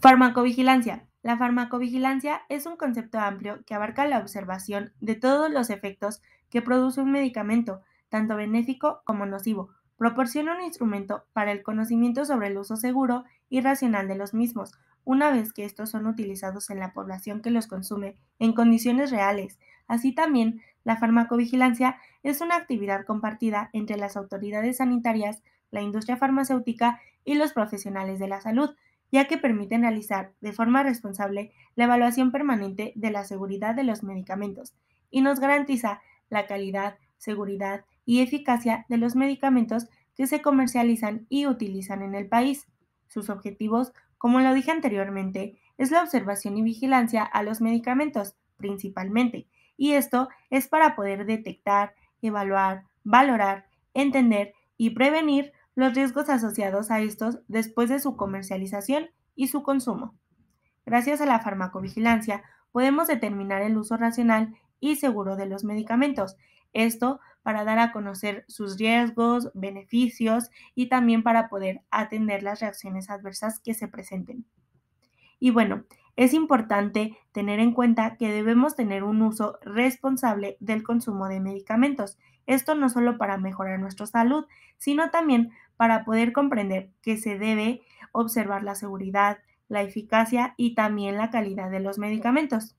Farmacovigilancia. La farmacovigilancia es un concepto amplio que abarca la observación de todos los efectos que produce un medicamento, tanto benéfico como nocivo. Proporciona un instrumento para el conocimiento sobre el uso seguro y racional de los mismos, una vez que estos son utilizados en la población que los consume en condiciones reales. Así también, la farmacovigilancia es una actividad compartida entre las autoridades sanitarias, la industria farmacéutica y los profesionales de la salud, ya que permite analizar de forma responsable la evaluación permanente de la seguridad de los medicamentos y nos garantiza la calidad, seguridad y eficacia de los medicamentos que se comercializan y utilizan en el país. Sus objetivos, como lo dije anteriormente, es la observación y vigilancia a los medicamentos, principalmente, y esto es para poder detectar, evaluar, valorar, entender y prevenir los riesgos asociados a estos después de su comercialización y su consumo. Gracias a la farmacovigilancia podemos determinar el uso racional y seguro de los medicamentos. Esto para dar a conocer sus riesgos, beneficios y también para poder atender las reacciones adversas que se presenten. Y bueno, es importante tener en cuenta que debemos tener un uso responsable del consumo de medicamentos. Esto no solo para mejorar nuestra salud, sino también para poder comprender que se debe observar la seguridad, la eficacia y también la calidad de los medicamentos.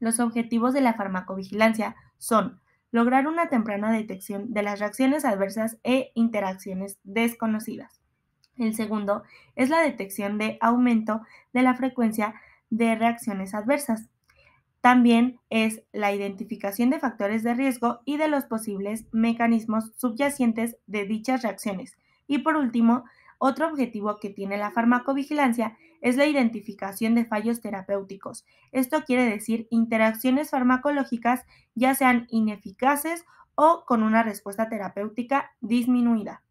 Los objetivos de la farmacovigilancia son lograr una temprana detección de las reacciones adversas e interacciones desconocidas. El segundo es la detección de aumento de la frecuencia de reacciones adversas. También es la identificación de factores de riesgo y de los posibles mecanismos subyacentes de dichas reacciones, y por último, otro objetivo que tiene la farmacovigilancia es la identificación de fallos terapéuticos. Esto quiere decir interacciones farmacológicas ya sean ineficaces o con una respuesta terapéutica disminuida.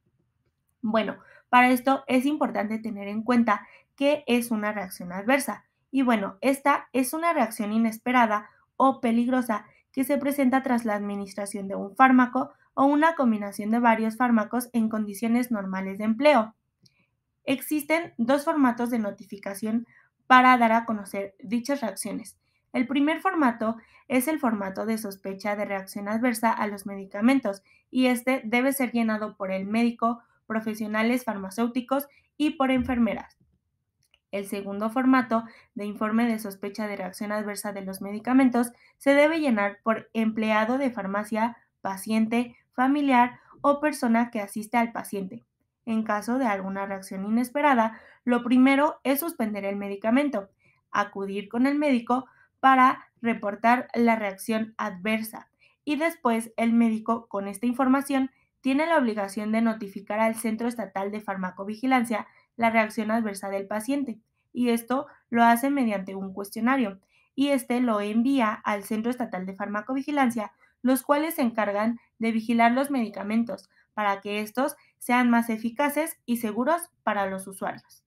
Bueno, para esto es importante tener en cuenta qué es una reacción adversa. Y bueno, esta es una reacción inesperada o peligrosa que se presenta tras la administración de un fármaco o una combinación de varios fármacos en condiciones normales de empleo. Existen dos formatos de notificación para dar a conocer dichas reacciones. El primer formato es el formato de sospecha de reacción adversa a los medicamentos y este debe ser llenado por el médico, profesionales farmacéuticos y por enfermeras. El segundo formato de informe de sospecha de reacción adversa de los medicamentos se debe llenar por empleado de farmacia, paciente, familiar o persona que asiste al paciente. En caso de alguna reacción inesperada, lo primero es suspender el medicamento, acudir con el médico para reportar la reacción adversa y después el médico con esta información tiene la obligación de notificar al Centro Estatal de Farmacovigilancia la reacción adversa del paciente y esto lo hace mediante un cuestionario y este lo envía al Centro Estatal de Farmacovigilancia los cuales se encargan de vigilar los medicamentos para que estos sean más eficaces y seguros para los usuarios.